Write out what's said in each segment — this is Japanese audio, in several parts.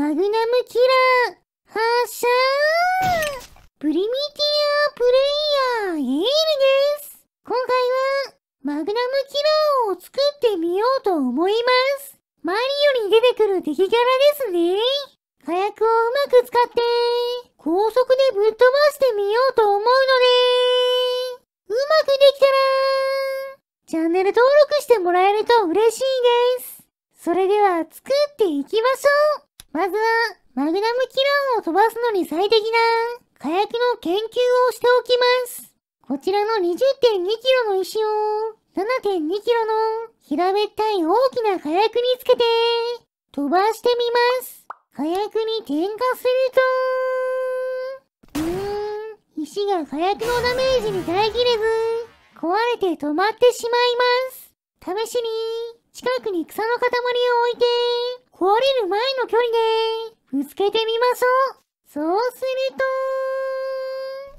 マグナムキラー発射プリミティアプレイヤーエールです今回はマグナムキラーを作ってみようと思いますマリオに出てくる敵キャラですね火薬をうまく使って高速でぶっ飛ばしてみようと思うのでうまくできたらチャンネル登録してもらえると嬉しいですそれでは作っていきましょうまずは、マグナムキラーを飛ばすのに最適な火薬の研究をしておきます。こちらの 20.2kg の石を 7.2kg の平べったい大きな火薬につけて飛ばしてみます。火薬に点火すると、うーん、石が火薬のダメージに耐えきれず、壊れて止まってしまいます。試しに、近くに草の塊を置いて、壊れる前の距離で、ぶつけてみましょう。そうす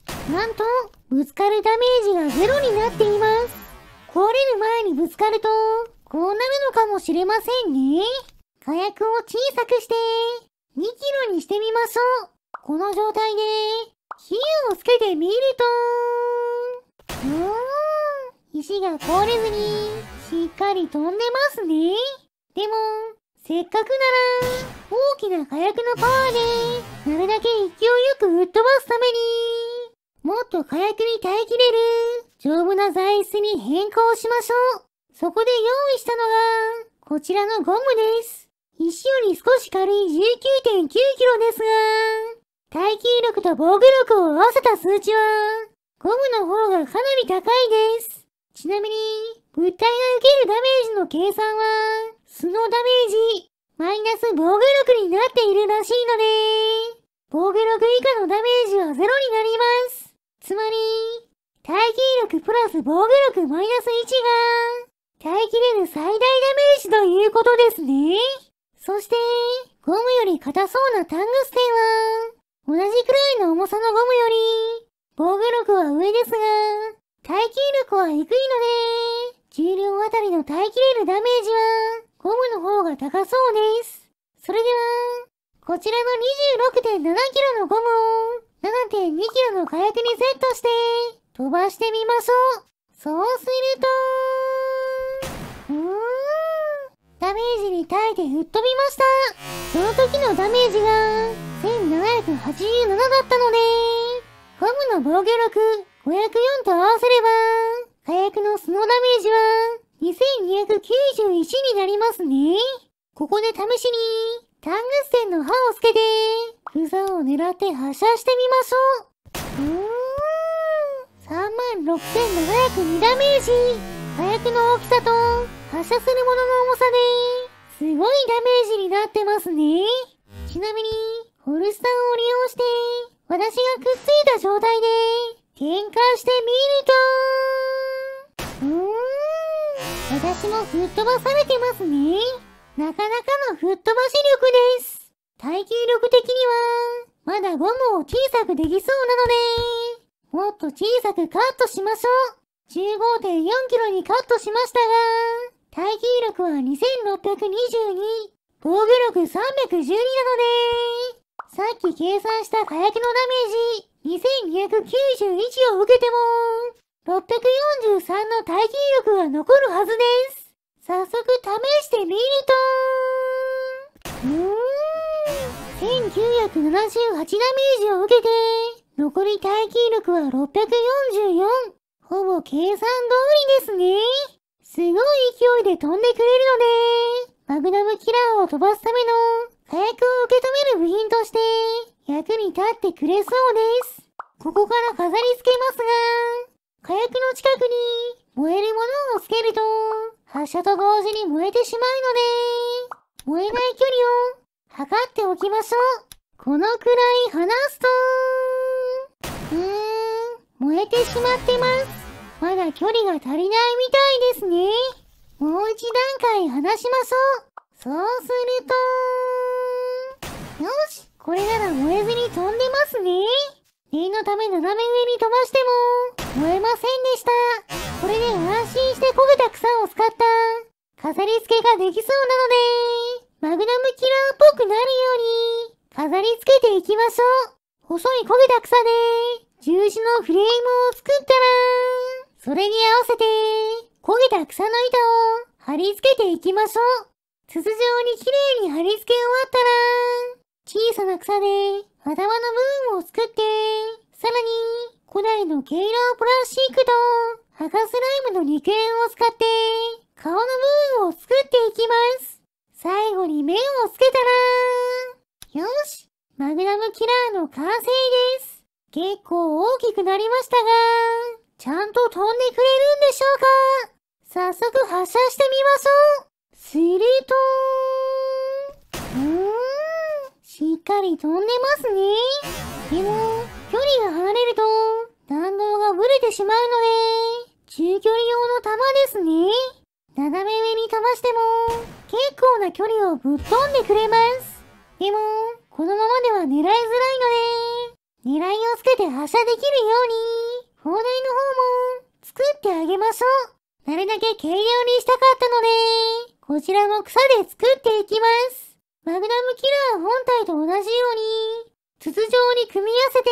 ると、なんと、ぶつかるダメージがゼロになっています。壊れる前にぶつかると、こうなるのかもしれませんね。火薬を小さくして、2キロにしてみましょう。この状態で、火をつけてみると、うーん、石が壊れずに、しっかり飛んでますね。でも、せっかくなら、大きな火薬のパワーで、なるだけ勢いよく吹っ飛ばすために、もっと火薬に耐えきれる、丈夫な材質に変更しましょう。そこで用意したのが、こちらのゴムです。石より少し軽い 19.9kg ですが、耐久力と防御力を合わせた数値は、ゴムの方がかなり高いです。ちなみに、物体が受けるダメージの計算は、素のダメージ、マイナス防御力になっているらしいので、防御力以下のダメージはゼロになります。つまり、耐久力プラス防御力マイナス1が、耐えきれる最大ダメージということですね。そして、ゴムより硬そうなタングステンは、同じくらいの重さのゴムより、防御力は上ですが、耐久力は低いので、重量あたりの耐えきれるダメージは、ゴムの方が高そうです。それでは、こちらの2 6 7キロのゴムを7 2キロの火薬にセットして飛ばしてみましょう。そうすると、うーん、ダメージに耐えて吹っ飛びました。その時のダメージが1787だったので、ゴムの防御力504と合わせれば、火薬のスノーダメージは2291になりますね。ここで試しに、タングステンの刃をつけて、ふざを狙って発射してみましょう。うーん。36,702ダメージ。火薬の大きさと、発射するものの重さで、すごいダメージになってますね。ちなみに、ホルスターを利用して、私がくっついた状態で、喧嘩してみると、うーん。私も吹っ飛ばされてますね。なかなかの吹っ飛ばし力です。耐久力的には、まだゴムを小さくできそうなので、もっと小さくカットしましょう。15.4キロにカットしましたが、耐久力は2622、防御力312なので、さっき計算した火薬のダメージ、2291を受けても、643の耐久力が残るはずです。早速試してみるとーん。うーん。1978ダメージを受けて、残り耐久力は644。ほぼ計算通りですね。すごい勢いで飛んでくれるので、マグナムキラーを飛ばすための火薬を受け止める部品として、役に立ってくれそうです。ここから飾り付けますが、火薬の近くに燃えるものをつけると発射と同時に燃えてしまうので燃えない距離を測っておきましょう。このくらい離すとうーん、燃えてしまってます。まだ距離が足りないみたいですね。もう一段階離しましょう。そうすると、よし、これなら燃えずに飛んでますね。念のため斜め上に飛ばしても、燃えませんでした。これで安心して焦げた草を使った、飾り付けができそうなので、マグナムキラーっぽくなるように、飾り付けていきましょう。細い焦げた草で、十字のフレームを作ったら、それに合わせて、焦げた草の板を貼り付けていきましょう。筒状に綺麗に貼り付け終わったら、小さな草で頭の部分を作って、さらに、古代のケイラープラスチックと、赤スライムの利権を使って、顔の部分を作っていきます。最後に目をつけたら、よしマグナムキラーの完成です。結構大きくなりましたが、ちゃんと飛んでくれるんでしょうか早速発射してみましょうするとうんしっかり飛んでますね。でも、距離が離れると、弾道がぶれてしまうので、中距離用の弾ですね。斜め上にかましても、結構な距離をぶっ飛んでくれます。でも、このままでは狙いづらいので、狙いをつけて発射できるように、砲台の方も作ってあげましょう。なるだけ軽量にしたかったので、こちらも草で作っていきます。マグナムキラー本体と同じように、筒状に組み合わせて、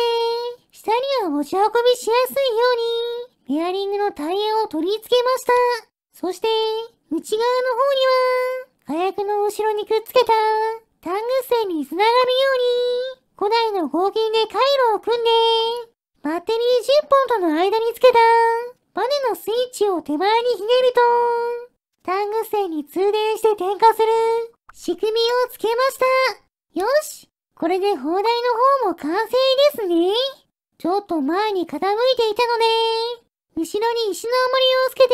下には持ち運びしやすいように、ペアリングのタイヤを取り付けました。そして、内側の方には、火薬の後ろにくっつけた、タン単具線に繋がるように、古代の合金で回路を組んで、バッテリー10本との間につけた、バネのスイッチを手前にひねると、タン単具線に通電して点火する、仕組みをつけましたよしこれで砲台の方も完成ですねちょっと前に傾いていたので、後ろに石の重りをつけて、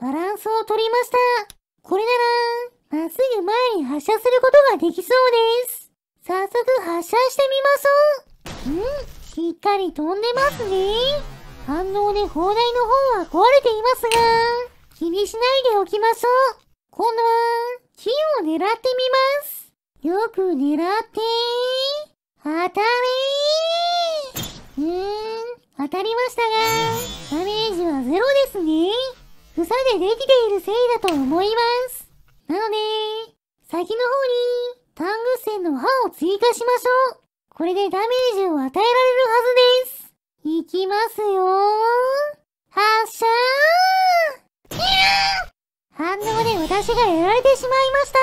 バランスを取りました。これなら、まっすぐ前に発射することができそうです。早速発射してみましょう。んしっかり飛んでますね。反応で砲台の方は壊れていますが、気にしないでおきましょう。今度は、金を狙ってみます。よく狙って当たれうーん、当たりましたが、ダメージはゼロですね。草でできているせいだと思います。なので、先の方に、タングステンの刃を追加しましょう。これでダメージを与えられるはずです。いきますよー。発射ー反応で私がやられてしまいました。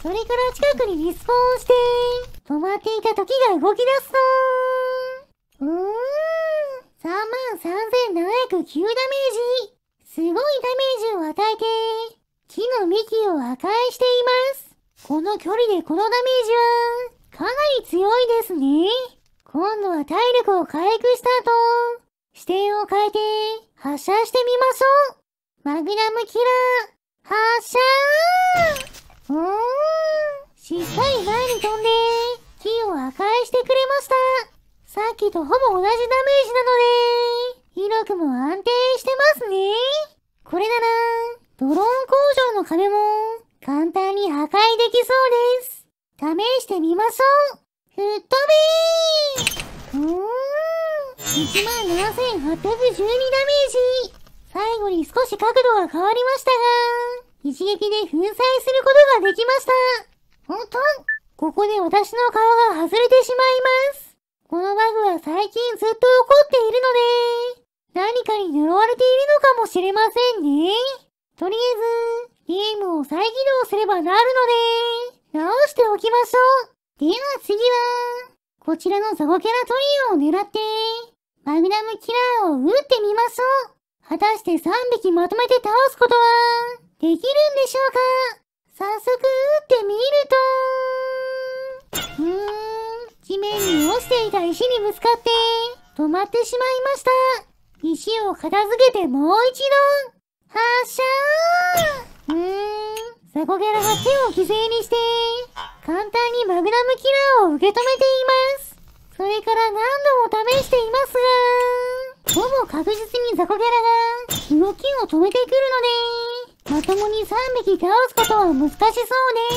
それから近くにリスポーンして、止まっていた時が動き出すぞうーん、33,709ダメージ。すごいダメージを与えて、木の幹を破壊しています。この距離でこのダメージは、かなり強いですね。今度は体力を回復した後、視点を変えて、発射してみましょう。マグナムキラー。しゃーうーん。しっかり前に飛んで、木を破壊してくれました。さっきとほぼ同じダメージなので、威力も安定してますね。これなら、ドローン工場の壁も簡単に破壊できそうです。試してみましょう。吹っ飛びーうーん。17,812ダメージ。最後に少し角度が変わりましたが、一撃で粉砕することができました。おっと、ここで私の顔が外れてしまいます。このバグは最近ずっと起こっているので、何かに呪われているのかもしれませんね。とりあえず、ゲームを再起動すればなるので、直しておきましょう。では次は、こちらのザゴキャラトリオを狙って、マグナムキラーを撃ってみましょう。果たして3匹まとめて倒すことは、できるんでしょうか早速打ってみると、うーん、地面に落ちていた石にぶつかって、止まってしまいました。石を片付けてもう一度、発射うーん、サコャラが手を犠牲にして、簡単にマグナムキラーを受け止めています。それから何度も試していますが、ほぼ確実にザコャラが、動きを止めてくるのでまともに3匹倒すことは難しそう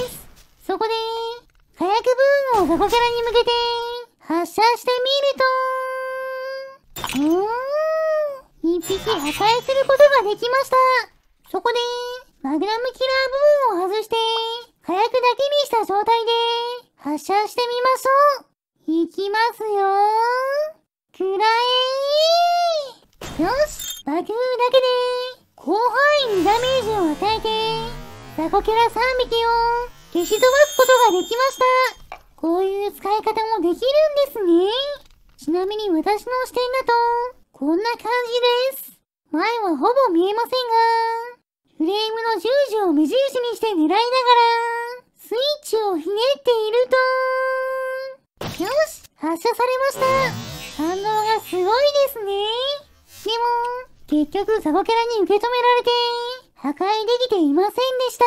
です。そこで、火薬ブームをここからに向けて、発射してみると、うーん、1匹破壊することができました。そこで、マグナムキラー部分を外して、火薬だけにした状態で、発射してみましょう。いきますよー。くらえーよし爆風だけで広範囲にダメージを与えて、ザコキャラ3匹を消し飛ばすことができました。こういう使い方もできるんですね。ちなみに私の視点だと、こんな感じです。前はほぼ見えませんが、フレームの十字を目印にして狙いながら、スイッチをひねっていると、よし発射されました反応がすごいですね。でも、結局サボキャラに受け止められて、破壊できていませんでした。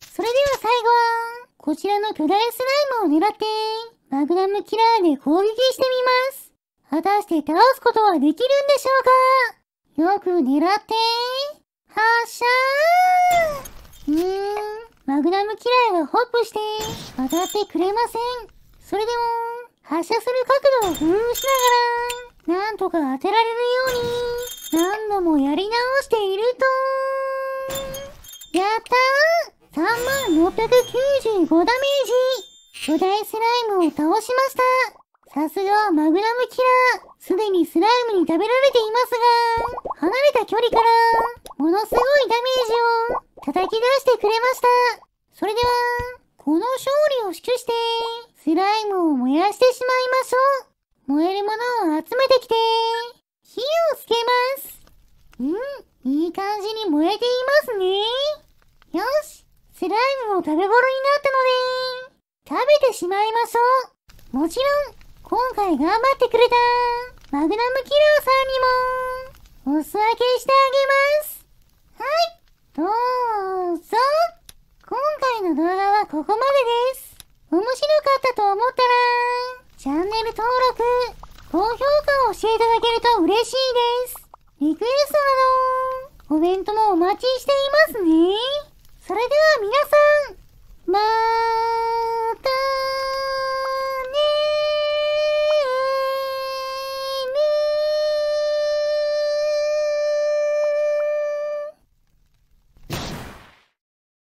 それでは最後は、こちらの巨大スライムを狙って、マグナムキラーで攻撃してみます。果たして倒すことはできるんでしょうかよく狙って、発射ーうーん、マグナムキラーがホップして、当たってくれません。それでも、発射する角度を工夫しながら、なんとか当てられるように、何度もやり直しているとやったー !3695 ダメージ巨大スライムを倒しましたさすがはマグナムキラーすでにスライムに食べられていますが、離れた距離から、ものすごいダメージを叩き出してくれましたそれでは、この勝利を祝して、スライムを燃やしてしまいましょう燃えるものを集めてきて火をつけます。うん、いい感じに燃えていますね。よし、スライムも食べ頃になったので、食べてしまいましょう。もちろん、今回頑張ってくれた、マグナムキラーさんにも、お裾分けしてあげます。はい、どうぞ。今回の動画はここまでです。面白かったと思ったら、チャンネル登録、高評価を教えていただけると嬉しいです。リクエストなど、コメントもお待ちしていますね。それでは皆さん、まー